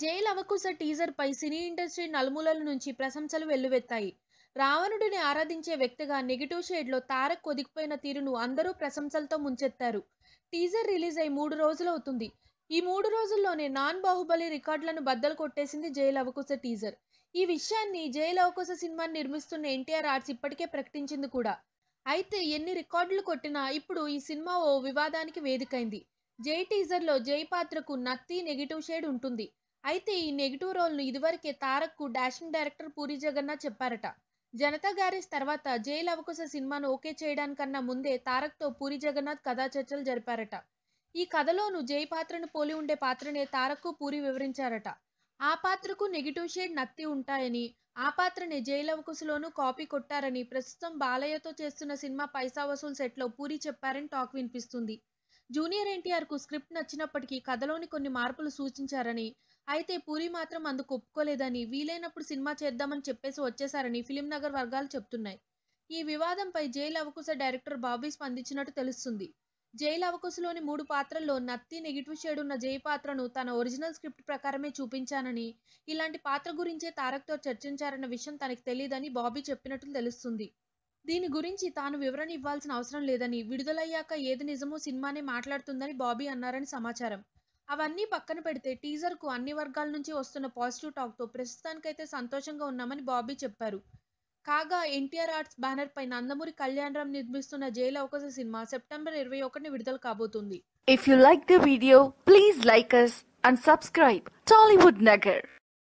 jail Kusa teaser పై cine industry నలుమూలల నుంచి ప్రశంసలు వెల్లువెత్తాయి రావణుడిని ఆరాధించే వ్యక్తిగా నెగిటివ్ షేడ్లో తారక్ ఒదిగిపోయిన తీరును అందరూ ప్రశంసలతో ముంచెత్తారు టీజర్ రిలీజ్ అయి మూడు రోజులు అవుతుంది ఈ మూడు రోజుల్లోనే నాన్ బాహుబలి రికార్డులను బద్దలు కొట్టేసింది జైల్ అవకుశ టీజర్ ఈ విషయాన్ని జైల్ అవకుశ సినిమాని నిర్మిస్తున్న ఎన్టీఆర్ ఆర్ట్స్ ఇప్పటికే ప్రకటించింది కూడా అయితే ఎన్ని రికార్డులు కొట్టినా ఇప్పుడు ఈ సినిమా ఓ వివాదానికి వేదికైంది జై టీజర్ లో జై పాత్రకు నత్తి నెగిటివ్ షేడ్ ఉంటుంది అయితే ఈ నెగిటివ్ రోల్ ను ఇదివరకే తారక్ కు డాషింగ్ డైరెక్టర్ పూరి జగన్నాథ్ చెప్పారట జనతా గ్యారేజ్ తర్వాత జై లవకుశ సినిమాను ఓకే చేయడానికన్నా ముందే తారక్ తో పూరి జగన్నాథ్ కథా చర్చలు జరిపారట ఈ కథలోను జై పాత్రను పోలి ఉండే పాత్రనే తారక్కు పూరి వివరించారట ఆ పాత్రకు నెగిటివ్ షేడ్ నత్తి ఉంటాయని ఆ పాత్రని జైలవకుశలోనూ కాపీ కొట్టారని ప్రస్తుతం బాలయ్యతో చేస్తున్న సినిమా పైసా వసూల్ సెట్లో పూరి చెప్పారని టాక్ వినిపిస్తుంది జూనియర్ ఎన్టీఆర్ కు స్క్రిప్ట్ నచ్చినప్పటికీ కథలోని కొన్ని మార్పులు సూచించారని అయితే పూరి మాత్రం అందుకు ఒప్పుకోలేదని వీలైనప్పుడు సినిమా చేద్దామని చెప్పేసి వచ్చేశారని ఫిలిం నగర్ వర్గాలు చెప్తున్నాయి ఈ వివాదంపై జైల్ అవకుశ డైరెక్టర్ బాబీ స్పందించినట్టు తెలుస్తుంది జైల్ అవకుశలోని మూడు పాత్రల్లో నత్తి నెగిటివ్ షేడ్ ఉన్న జై పాత్రను తన ఒరిజినల్ స్క్రిప్ట్ ప్రకారమే చూపించానని ఇలాంటి పాత్ర గురించే తారక్తో చర్చించారన్న విషయం తనకి తెలియదని బాబీ చెప్పినట్లు తెలుస్తుంది దీని గురించి తాను వివరణ ఇవ్వాల్సిన అవసరం లేదని విడుదలయ్యాక ఏది నిజమో సినిమానే మాట్లాడుతుందని బాబీ అన్నారని సమాచారం అవన్నీ పక్కన పెడితే టీజర్కు అన్ని వర్గాల నుంచి వస్తున్న పాజిటివ్ టాక్తో ప్రస్తుతానికైతే సంతోషంగా ఉన్నామని బాబీ చెప్పారు కాగా ఎన్టీఆర్ ఆర్ట్స్ బ్యానర్ పై నందమూరి కళ్యాణరామ్ నిర్మిస్తున్న జైలు అవకాశ సినిమా సెప్టెంబర్ ఇరవై ఒకటిని విడుదల కాబోతుంది if you like the video please like us and subscribe Tollywood Nagar